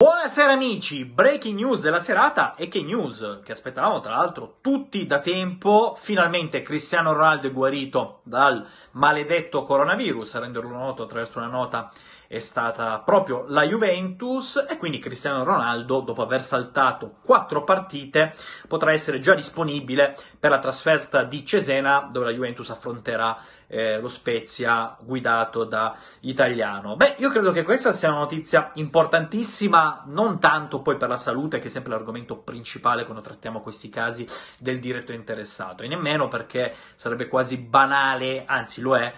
Buonasera amici, breaking news della serata e che news che aspettavamo tra l'altro tutti da tempo, finalmente Cristiano Ronaldo è guarito dal maledetto coronavirus, a renderlo noto attraverso una nota è stata proprio la Juventus e quindi Cristiano Ronaldo, dopo aver saltato quattro partite, potrà essere già disponibile per la trasferta di Cesena, dove la Juventus affronterà eh, lo Spezia guidato da Italiano. Beh, io credo che questa sia una notizia importantissima, non tanto poi per la salute, che è sempre l'argomento principale quando trattiamo questi casi del diretto interessato, e nemmeno perché sarebbe quasi banale, anzi lo è,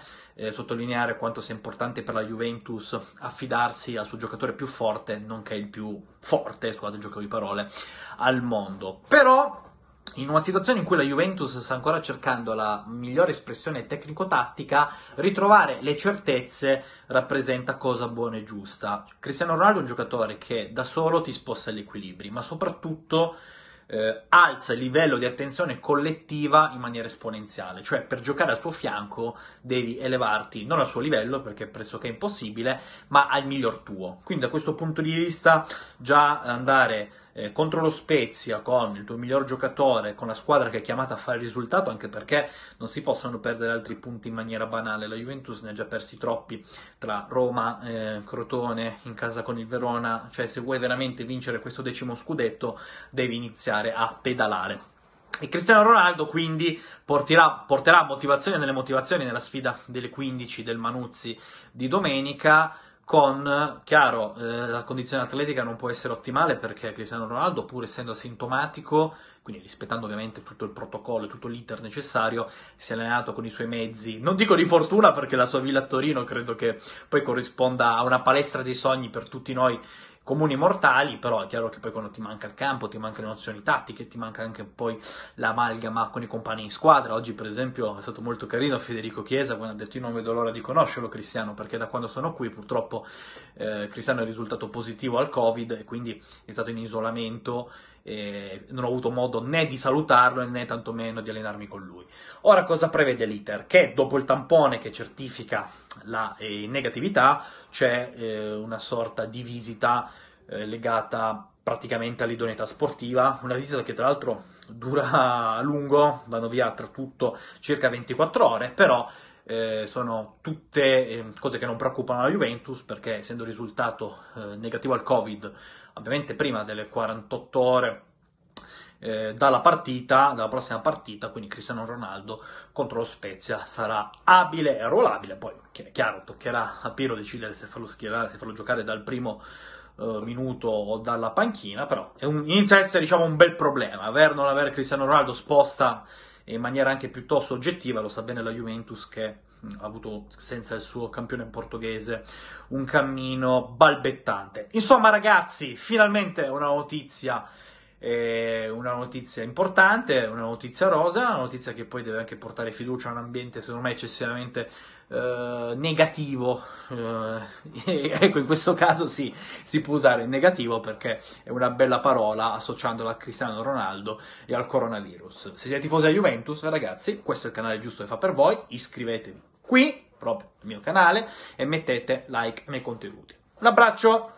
eh, sottolineare quanto sia importante per la Juventus affidarsi al suo giocatore più forte, nonché il più forte, scusate il gioco di parole, al mondo. Però in una situazione in cui la Juventus sta ancora cercando la migliore espressione tecnico-tattica, ritrovare le certezze rappresenta cosa buona e giusta. Cristiano Ronaldo è un giocatore che da solo ti sposta gli equilibri, ma soprattutto eh, alza il livello di attenzione collettiva in maniera esponenziale, cioè per giocare al suo fianco devi elevarti non al suo livello perché è pressoché impossibile, ma al miglior tuo. Quindi da questo punto di vista già andare eh, contro lo Spezia con il tuo miglior giocatore, con la squadra che è chiamata a fare il risultato, anche perché non si possono perdere altri punti in maniera banale. La Juventus ne ha già persi troppi tra Roma, eh, Crotone, in casa con il Verona, cioè se vuoi veramente vincere questo decimo scudetto devi iniziare a pedalare. E Cristiano Ronaldo quindi porterà, porterà motivazione nelle motivazioni nella sfida delle 15 del Manuzzi di domenica con, chiaro, eh, la condizione atletica non può essere ottimale perché Cristiano Ronaldo, pur essendo asintomatico, quindi rispettando ovviamente tutto il protocollo e tutto l'iter necessario, si è allenato con i suoi mezzi, non dico di fortuna perché la sua villa a Torino credo che poi corrisponda a una palestra dei sogni per tutti noi comuni mortali, però è chiaro che poi quando ti manca il campo, ti mancano le nozioni tattiche, ti manca anche poi l'amalgama con i compagni in squadra. Oggi, per esempio, è stato molto carino Federico Chiesa quando ha detto io non vedo l'ora di conoscerlo Cristiano, perché da quando sono qui purtroppo eh, Cristiano è risultato positivo al Covid e quindi è stato in isolamento eh, non ho avuto modo né di salutarlo né tantomeno di allenarmi con lui. Ora cosa prevede l'iter? Che dopo il tampone che certifica la eh, negatività c'è eh, una sorta di visita eh, legata praticamente all'idoneità sportiva, una visita che tra l'altro dura a lungo, vanno via tra tutto circa 24 ore, però eh, sono tutte eh, cose che non preoccupano la Juventus perché essendo risultato eh, negativo al Covid, ovviamente prima delle 48 ore eh, dalla partita, dalla prossima partita, quindi Cristiano Ronaldo contro lo Spezia sarà abile e ruolabile, poi è chiaro, toccherà a Piro decidere se farlo schierare, se farlo giocare dal primo eh, minuto o dalla panchina, però un, inizia a essere diciamo un bel problema, aver non avere Cristiano Ronaldo sposta e in maniera anche piuttosto oggettiva, lo sa bene la Juventus che ha avuto senza il suo campione portoghese un cammino balbettante. Insomma, ragazzi, finalmente una notizia una notizia importante, una notizia rosa, una notizia che poi deve anche portare fiducia a un ambiente secondo me eccessivamente eh, negativo. Eh, ecco, in questo caso sì, si può usare il negativo perché è una bella parola associandola a Cristiano Ronaldo e al coronavirus. Se siete tifosi a Juventus, ragazzi, questo è il canale giusto che fa per voi, iscrivetevi qui, proprio il mio canale, e mettete like ai miei contenuti. Un abbraccio!